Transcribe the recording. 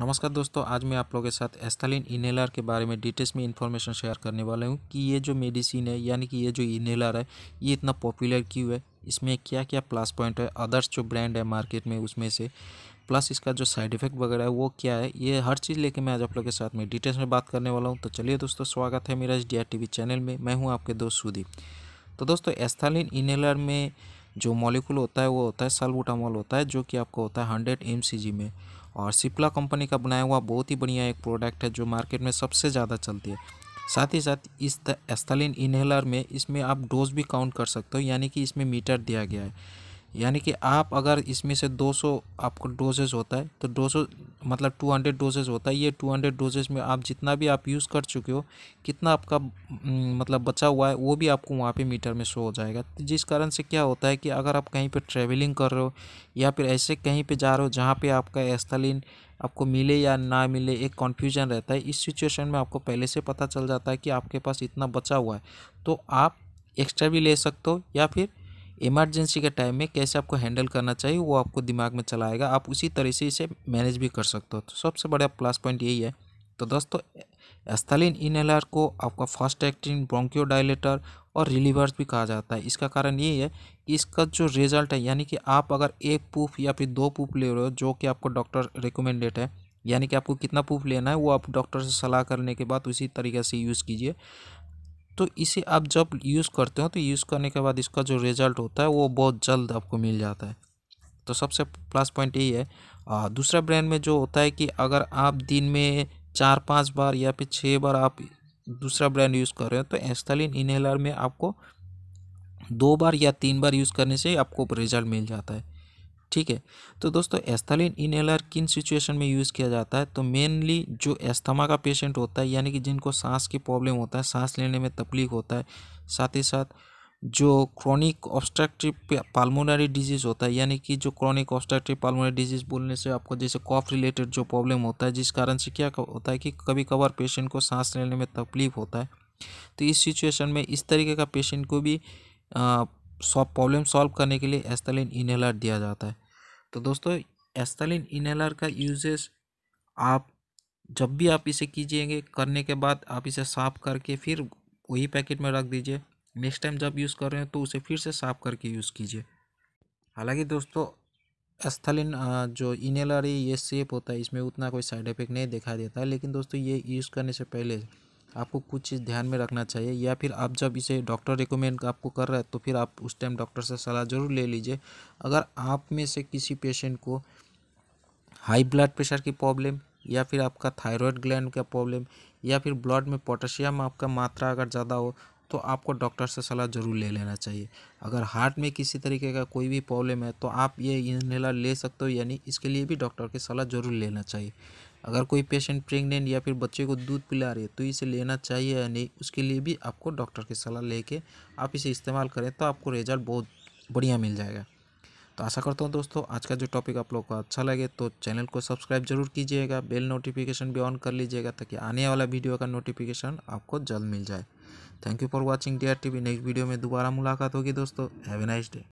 नमस्कार दोस्तों आज मैं आप लोगों के साथ एस्थालिन इनहेलर के बारे में डिटेल्स में इन्फॉर्मेशन शेयर करने वाला हूँ कि ये जो मेडिसिन है यानी कि ये जो इनहेलर है ये इतना पॉपुलर क्यों है इसमें क्या क्या प्लस पॉइंट है अदर्स जो ब्रांड है मार्केट में उसमें से प्लस इसका जो साइड इफेक्ट वगैरह है वो क्या है ये हर चीज़ लेके मैं आज आप लोग के साथ में डिटेल्स में बात करने वाला हूँ तो चलिए दोस्तों स्वागत है मेरा इस डी चैनल में मैं हूँ आपके दोस्त सुदीप तो दोस्तों एस्थालिन इनहेलर में जो मॉलिक्यूल होता है वो होता है सल्बुटामॉल होता है जो कि आपको होता है हंड्रेड एम में और सिप्ला कंपनी का बनाया हुआ बहुत ही बढ़िया एक प्रोडक्ट है जो मार्केट में सबसे ज़्यादा चलती है साथ ही साथ इस एस्थलिन इन्हेलर में इसमें आप डोज भी काउंट कर सकते हो यानी कि इसमें मीटर दिया गया है यानी कि आप अगर इसमें से 200 आपको डोजेज होता है तो 200 मतलब 200 डोजेज होता है ये 200 डोजेज में आप जितना भी आप यूज़ कर चुके हो कितना आपका मतलब बचा हुआ है वो भी आपको वहाँ पे मीटर में शो हो जाएगा तो जिस कारण से क्या होता है कि अगर आप कहीं पे ट्रैवलिंग कर रहे हो या फिर ऐसे कहीं पे जा रहे हो जहाँ पर आपका एस्थलिन आपको मिले या ना मिले एक कन्फ्यूजन रहता है इस सिचुएशन में आपको पहले से पता चल जाता है कि आपके पास इतना बचा हुआ है तो आप एक्स्ट्रा भी ले सकते हो या फिर इमरजेंसी के टाइम में कैसे आपको हैंडल करना चाहिए वो आपको दिमाग में चलाएगा आप उसी तरह से इसे मैनेज भी कर सकते हो तो सबसे बड़ा प्लस पॉइंट यही है तो दोस्तों एस्थलिन इनहेलर को आपका फास्ट एक्टिंग डायलेटर और रिलीवर्स भी कहा जाता है इसका कारण ये है कि इसका जो रिजल्ट है यानी कि आप अगर एक पूफ या फिर दो पूफ ले रहे हो जो कि आपको डॉक्टर रिकमेंडेड है यानी कि आपको कितना पूफ लेना है वो आप डॉक्टर से सलाह करने के बाद उसी तरीके से यूज़ कीजिए तो इसे आप जब यूज़ करते हो तो यूज़ करने के बाद इसका जो रिज़ल्ट होता है वो बहुत जल्द आपको मिल जाता है तो सबसे प्लस पॉइंट यही है आ, दूसरा ब्रांड में जो होता है कि अगर आप दिन में चार पाँच बार या फिर छः बार आप दूसरा ब्रांड यूज़ कर रहे हो तो एस्टालिन इनहेलर में आपको दो बार या तीन बार यूज़ करने से आपको रिजल्ट मिल जाता है ठीक है तो दोस्तों एस्थालिन इनहेलर किन सिचुएशन में यूज़ किया जाता है तो मेनली जो एस्थमा का पेशेंट होता है यानी कि जिनको सांस की प्रॉब्लम होता है सांस लेने में तकलीफ होता है साथ ही साथ जो क्रॉनिक ऑब्स्ट्रक्टिव पालमोनरी डिजीज़ होता है यानी कि जो क्रॉनिक ऑब्स्ट्रक्टिव पालमोनरी डिजीज़ बोलने से आपको जैसे कॉफ रिलेटेड जो प्रॉब्लम होता है जिस कारण से क्या होता है कि कभी कभार पेशेंट को सांस लेने में तकलीफ होता है तो इस सिचुएशन में इस तरीके का पेशेंट को भी सॉ प्रॉब्लम सॉल्व करने के लिए एस्थलिन इनहेलर दिया जाता है तो दोस्तों एस्थलिन इनहेलर का यूजेस आप जब भी आप इसे कीजिएगे करने के बाद आप इसे साफ करके फिर वही पैकेट में रख दीजिए नेक्स्ट टाइम जब यूज़ कर रहे हैं तो उसे फिर से साफ करके यूज़ कीजिए हालांकि दोस्तों एस्थलिन जो इनहेलर है ये सेफ होता है इसमें उतना कोई साइड इफेक्ट नहीं दिखाई देता है लेकिन दोस्तों ये यूज़ करने से पहले आपको कुछ चीज़ ध्यान में रखना चाहिए या फिर आप जब इसे डॉक्टर रिकमेंड आपको कर रहा है तो फिर आप उस टाइम डॉक्टर से सलाह ज़रूर ले लीजिए अगर आप में से किसी पेशेंट को हाई ब्लड प्रेशर की प्रॉब्लम या फिर आपका थायराइड ग्लैंड का प्रॉब्लम या फिर ब्लड में पोटेशियम आपका मात्रा अगर ज़्यादा हो तो आपको डॉक्टर से सलाह ज़रूर ले लेना चाहिए अगर हार्ट में किसी तरीके का कोई भी प्रॉब्लम है तो आप ये इन्हेलर ले सकते हो यानी इसके लिए भी डॉक्टर की सलाह ज़रूर लेना चाहिए अगर कोई पेशेंट प्रेग्नेंट या फिर बच्चे को दूध पिला रही है तो इसे लेना चाहिए या नहीं उसके लिए भी आपको डॉक्टर की सलाह लेके आप इसे इस्तेमाल करें तो आपको रिजल्ट बहुत बढ़िया मिल जाएगा तो आशा करता हूँ दोस्तों आज का जो टॉपिक आप लोग को अच्छा लगे तो चैनल को सब्सक्राइब जरूर कीजिएगा बेल नोटिफिकेशन भी ऑन कर लीजिएगा ताकि आने वाला वीडियो का नोटिफिकेशन आपको जल्द मिल जाए thank you for watching D R next video में दोबारा मुलाकात होगी दोस्तों हैवे नाइस डे